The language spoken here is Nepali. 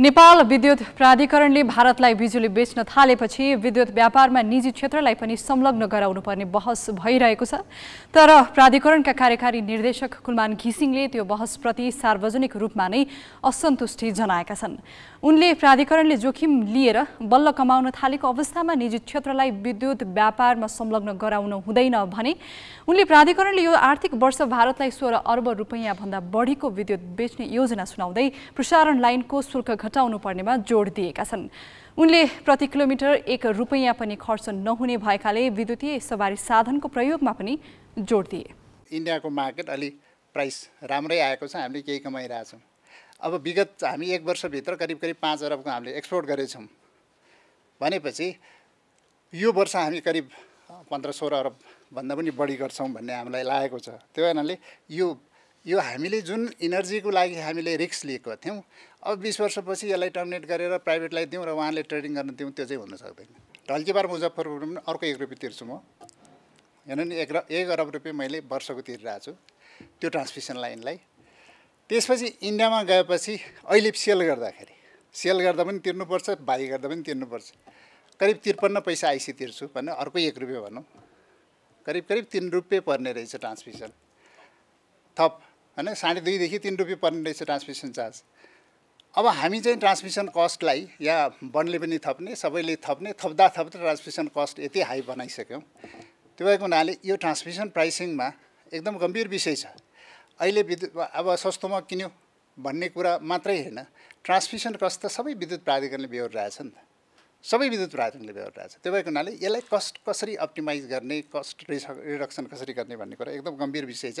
नेपाल विद्युत प्राधिकरणले भारतलाई बिजुली बेच्न थालेपछि विद्युत व्यापारमा निजी क्षेत्रलाई पनि संलग्न गराउनुपर्ने बहस भइरहेको छ तर प्राधिकरणका कार्यकारी निर्देशक कुलमान घिसिङले त्यो बहसप्रति सार्वजनिक रूपमा नै असन्तुष्टि जनाएका छन् उनले प्राधिकरणले जोखिम लिएर बल्ल कमाउन थालेको अवस्थामा निजी क्षेत्रलाई विद्युत व्यापारमा संलग्न गराउन हुँदैन भने उनले प्राधिकरणले यो आर्थिक वर्ष भारतलाई सोह्र अर्ब रुपियाँभन्दा बढीको विद्युत बेच्ने योजना सुनाउँदै प्रसारण लाइनको शुल्क घटाउनु पर्नेमा जोड दिएका छन् उनले प्रति किलोमिटर एक रुपैयाँ पनि खर्च नहुने भएकाले विद्युतीय सवारी साधनको प्रयोगमा पनि जोड दिए इन्डियाको मार्केट अलि प्राइस राम्रै आएको छ हामीले केही कमाइरहेछौँ अब विगत हामी एक वर्षभित्र करिब करिब पाँच अरबको हामीले एक्सपोर्ट गरेछौँ भनेपछि यो वर्ष हामी करिब पन्ध्र सोह्र अरबभन्दा पनि बढी गर्छौँ भन्ने हामीलाई लागेको छ त्यो कारणले यो यो हामीले जुन इनर्जीको लागि हामीले रिक्स लिएको थियौँ अब बिस वर्षपछि यसलाई टर्मिनेट गरेर प्राइभेटलाई दिउँ र उहाँले ट्रेडिङ गर्न दिउँ त्यो चाहिँ हुन सक्दैन ढल्कीबार मुजफ्फरपुर पनि अर्को एक रुपियाँ तिर्छु म हेर्नु नि एक एक अरब रुपियाँ मैले वर्षको तिरिरहेको छु त्यो ट्रान्समिसन लाइनलाई त्यसपछि इन्डियामा गएपछि अहिले सेल गर्दाखेरि सेल गर्दा पनि तिर्नुपर्छ बाई गर्दा पनि तिर्नुपर्छ करिब त्रिपन्न पैसा आइसी तिर्छु भने अर्को एक रुपियाँ भनौँ करिब करिब तिन रुपियाँ पर्ने रहेछ ट्रान्समिसन थप होइन साढे दुईदेखि तिन रुपियाँ पर्ने रहेछ ट्रान्समिसन चार्ज अब हामी चाहिँ ट्रान्समिसन कस्टलाई या वनले पनि थप्ने सबैले थप्ने थप्दा थप्दा ट्रान्समिसन कस्ट यति हाई बनाइसक्यौँ त्यो भएको हुनाले यो ट्रान्समिसन प्राइसिङमा एकदम गम्भीर विषय छ अहिले विद्युत अब सस्तोमा किन्यो भन्ने कुरा मात्रै होइन ट्रान्समिसन कस्ट त सबै विद्युत प्राधिकरणले बेहोरिरहेछ नि त सबै विद्युत प्राधिकरणले बेहोरिरहेछ त्यो भएको हुनाले यसलाई कस्ट कसरी अप्टिमाइज गर्ने कस्ट रिडक्सन कसरी गर्ने भन्ने कुरा एकदम गम्भीर विषय छ